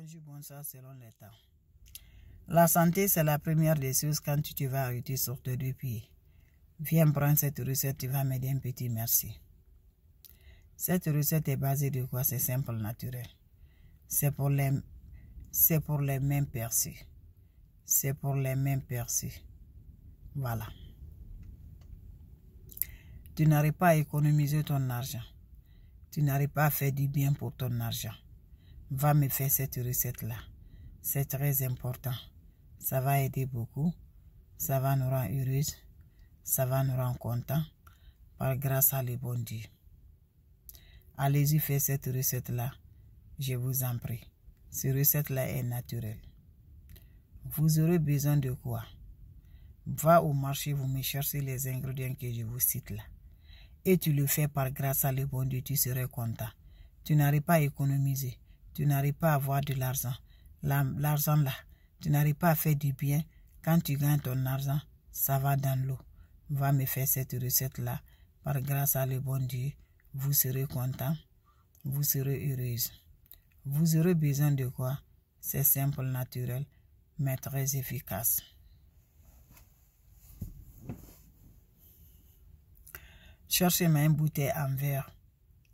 Bonjour, bonsoir selon les temps. La santé, c'est la première des choses quand tu te vas arrêter sur tes deux pieds. Viens prendre cette recette, tu vas m'aider un petit merci. Cette recette est basée de quoi C'est simple, naturel. C'est pour les c'est pour les mêmes perçus. C'est pour les mêmes perçus. Voilà. Tu n'arrives pas à économiser ton argent. Tu n'arrives pas à faire du bien pour ton argent va me faire cette recette-là. C'est très important. Ça va aider beaucoup. Ça va nous rendre heureuses. Ça va nous rendre contents. Par grâce à les bon Dieu. Allez-y faire cette recette-là. Je vous en prie. Cette recette-là est naturelle. Vous aurez besoin de quoi Va au marché, vous me cherchez les ingrédients que je vous cite là. Et tu le fais par grâce à les bon Dieu, tu seras content. Tu n'arrives pas à économiser tu n'arrives pas à avoir de l'argent. L'argent là, tu n'arrives pas à faire du bien. Quand tu gagnes ton argent, ça va dans l'eau. Va me faire cette recette là. Par grâce à le bon Dieu, vous serez content, vous serez heureuse. Vous aurez besoin de quoi C'est simple, naturel, mais très efficace. Cherchez-moi un bouteille en verre,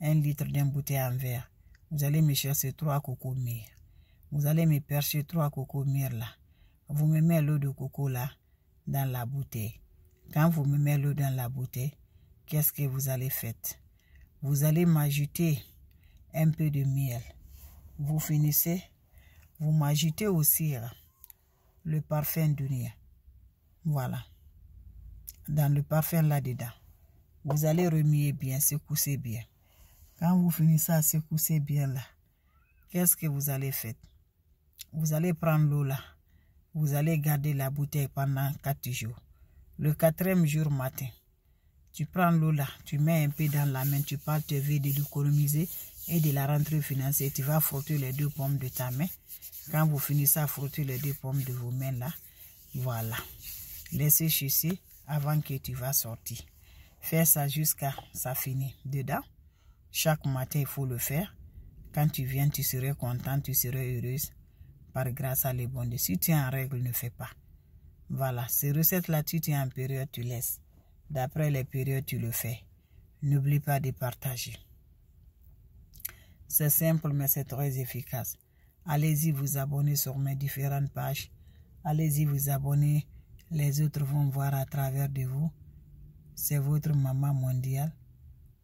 un litre d'un bouteille en verre vous allez me chercher trois cocomères. Vous allez me percher trois cocomères là. Vous me mettez l'eau de coco là dans la bouteille. Quand vous me mettez l'eau dans la bouteille, qu'est-ce que vous allez faire Vous allez m'ajouter un peu de miel. Vous finissez, vous m'ajoutez aussi le parfum du Voilà. Dans le parfum là-dedans. Vous allez remuer bien, secousser bien. Quand vous finissez à pousser bien là, qu'est-ce que vous allez faire Vous allez prendre l'eau là. Vous allez garder la bouteille pendant quatre jours. Le quatrième jour matin, tu prends l'eau là, tu mets un peu dans la main, tu pars te veux de l'économiser et de la rentrée financière. Tu vas frotter les deux pommes de ta main. Quand vous finissez à frotter les deux pommes de vos mains là, voilà. Laissez chasser avant que tu vas sortir. Fais ça jusqu'à ça finit. Dedans, chaque matin, il faut le faire. Quand tu viens, tu seras content, tu seras heureuse par grâce à les bonnes. Si tu es en règle, ne fais pas. Voilà, ces recettes-là, tu es en période, tu laisses. D'après les périodes, tu le fais. N'oublie pas de partager. C'est simple, mais c'est très efficace. Allez-y vous abonner sur mes différentes pages. Allez-y vous abonner. Les autres vont voir à travers de vous. C'est votre maman mondiale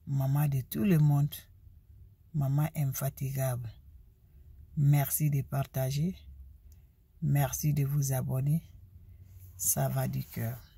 maman de tout le monde, maman infatigable. Merci de partager. Merci de vous abonner. Ça va du cœur.